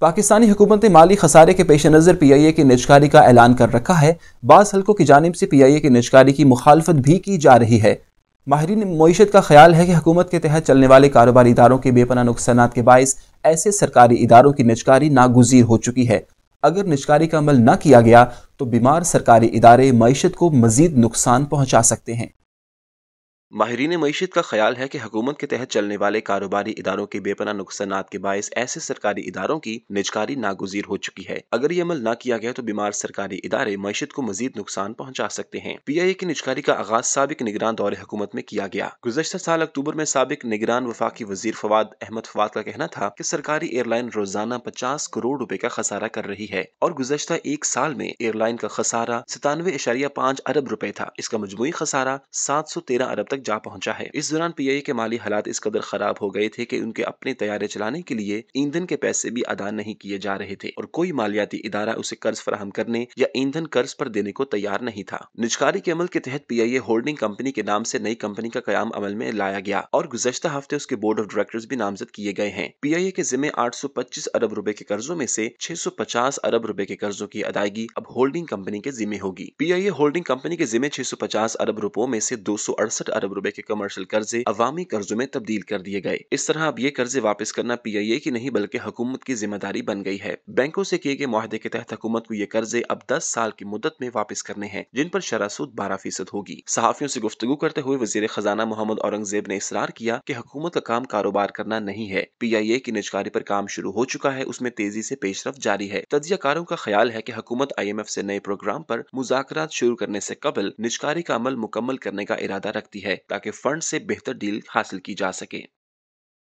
पाकिस्तानी हुकूमत ने माली खसारे के पेश नज़र पी आई ए की निजकारी का ऐलान कर रखा है बाज़ हल्कों की जानब से पी आई ए की निजकारी की मुखालफत भी की जा रही है माहरीन मीशत का ख्याल है कि हुकूमत के तहत चलने वाले कारोबारी इदारों के बेपना नुकसान के बायस ऐसे सरकारी इदारों की निजकारी नागुजीर हो चुकी है अगर निजकारी का अमल न किया गया तो बीमार सरकारी इदारे मीशत को मजीद नुकसान पहुँचा सकते हैं माहरीन मीशत का ख्याल है कि हकूमत के तहत चलने वाले कारोबारी इदारों के बेपना नुकसान के बायस ऐसे सरकारी इदारों की निजकारी नागुजर हो चुकी है अगर ये अमल न किया गया तो बीमार सरकारी इदारे मीशत को मजीद नुकसान पहुँचा सकते हैं पी आई ए की निजकारी का आगाज सबक निगरान दौरे हुकूमत में किया गया गुजशत साल अक्टूबर में सबक निगरान वफाकी वजी फवाद अहमद फवाद का कहना था की सरकारी एयरलाइन रोजाना पचास करोड़ रूपए का खसारा कर रही है और गुजशत एक साल में एयरलाइन का खसारा सतानवे इशारिया पाँच अरब रूपए था इसका मजमुई खसारा सात सौ तेरह अरब तक तक जा पहुंचा है इस दौरान पीआई के माली हालात इस कदर खराब हो गए थे कि उनके अपने तैयारे चलाने के लिए ईंधन के पैसे भी अदा नहीं किए जा रहे थे और कोई मालियाती इदारा उसे कर्ज फराहम करने या ईंधन कर्ज पर देने को तैयार नहीं था निजकारी के अमल के तहत P I A holding company के नाम से नई कंपनी का क्याम अमल में लाया गया और गुजशत हफ्ते उसके बोर्ड ऑफ डायरेक्टर्स भी नामजद किए गए हैं पी आई ए के जिम्मे आठ सौ पच्चीस अरब रूपए के कर्जों में से छह सौ पचास अरब रूपए के कर्जों की अदायगी अब होल्डिंग कंपनी के जिम्मे होगी P I A holding company के जिम्मे छह सौ पचास अरब रूपयों में से दो सौ अड़सठ अरब अरब रुपए के कमर्शियल कर्जे अवामी कर्जों में तब्दील कर दिए गए इस तरह अब ये कर्जे वापस करना पी आई ए की नहीं बल्कि हुकूमत की जिम्मेदारी बन गई है बैंकों से किए गए माहदे के तहत हुकूमत को ये कर्जे अब दस साल की मुद्दत में वापस करने हैं जिन पर शरा सूद बारह फीसद होगी सहाफियों से गुफ्तु करते हुए वजीर खजाना मोहम्मद औरंगजेब ने इसरार किया की हुकूमत का काम कारोबार करना नहीं है पी आई ए की निजकारी पर काम शुरू हो चुका है उसमें तेजी से पेशरफ जारी है तजियाकारों का ख्याल है की हुकूमत आई एम एफ ऐसी नए प्रोग्राम आरोप मुजाकर शुरू करने ऐसी कबल निजकारी का अमल मुकम्मल करने का इरादा रखती है ताकि फंड से बेहतर डील हासिल की जा सके